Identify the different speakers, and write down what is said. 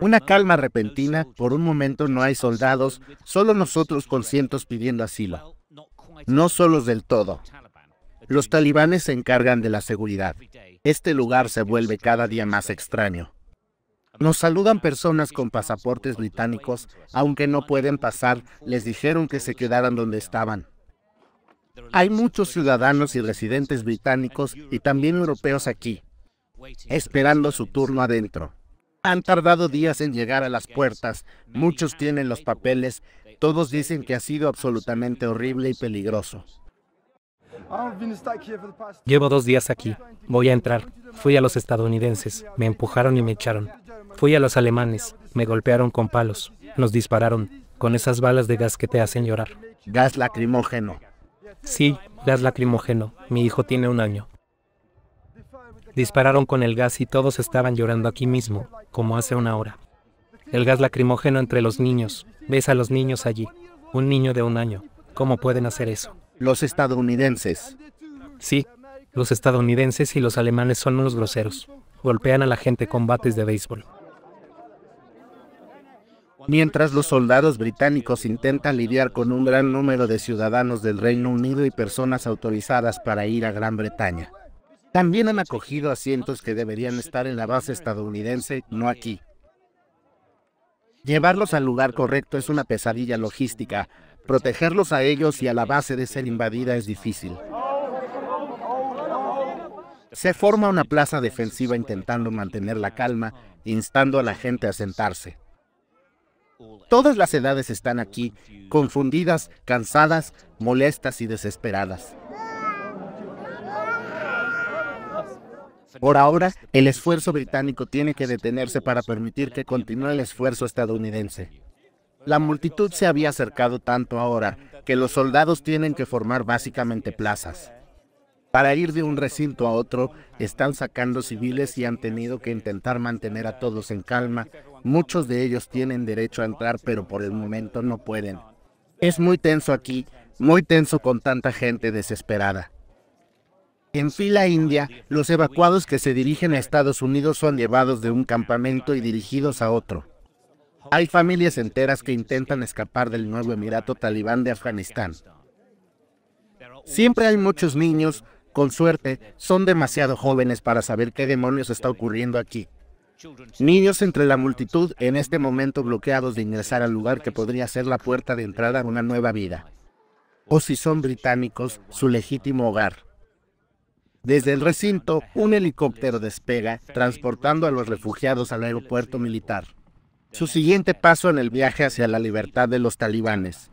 Speaker 1: Una calma repentina, por un momento no hay soldados, solo nosotros con cientos pidiendo asilo. No solos del todo. Los talibanes se encargan de la seguridad. Este lugar se vuelve cada día más extraño. Nos saludan personas con pasaportes británicos, aunque no pueden pasar, les dijeron que se quedaran donde estaban. Hay muchos ciudadanos y residentes británicos y también europeos aquí, esperando su turno adentro. Han tardado días en llegar a las puertas, muchos tienen los papeles, todos dicen que ha sido absolutamente horrible y peligroso.
Speaker 2: Llevo dos días aquí. Voy a entrar. Fui a los estadounidenses. Me empujaron y me echaron. Fui a los alemanes. Me golpearon con palos. Nos dispararon. Con esas balas de gas que te hacen llorar. Gas lacrimógeno. Sí, gas lacrimógeno. Mi hijo tiene un año. Dispararon con el gas y todos estaban llorando aquí mismo, como hace una hora. El gas lacrimógeno entre los niños. Ves a los niños allí. Un niño de un año. ¿Cómo pueden hacer eso? Los estadounidenses. Sí, los estadounidenses y los alemanes son unos groseros. Golpean a la gente con bates de béisbol.
Speaker 1: Mientras los soldados británicos intentan lidiar con un gran número de ciudadanos del Reino Unido y personas autorizadas para ir a Gran Bretaña. También han acogido asientos que deberían estar en la base estadounidense, no aquí. Llevarlos al lugar correcto es una pesadilla logística. Protegerlos a ellos y a la base de ser invadida es difícil. Se forma una plaza defensiva intentando mantener la calma, instando a la gente a sentarse. Todas las edades están aquí, confundidas, cansadas, molestas y desesperadas. Por ahora, el esfuerzo británico tiene que detenerse para permitir que continúe el esfuerzo estadounidense. La multitud se había acercado tanto ahora que los soldados tienen que formar básicamente plazas. Para ir de un recinto a otro, están sacando civiles y han tenido que intentar mantener a todos en calma. Muchos de ellos tienen derecho a entrar, pero por el momento no pueden. Es muy tenso aquí, muy tenso con tanta gente desesperada. En fila india, los evacuados que se dirigen a Estados Unidos son llevados de un campamento y dirigidos a otro. Hay familias enteras que intentan escapar del nuevo Emirato talibán de Afganistán. Siempre hay muchos niños, con suerte, son demasiado jóvenes para saber qué demonios está ocurriendo aquí. Niños entre la multitud en este momento bloqueados de ingresar al lugar que podría ser la puerta de entrada a una nueva vida. O si son británicos, su legítimo hogar. Desde el recinto, un helicóptero despega, transportando a los refugiados al aeropuerto militar. Su siguiente paso en el viaje hacia la libertad de los talibanes.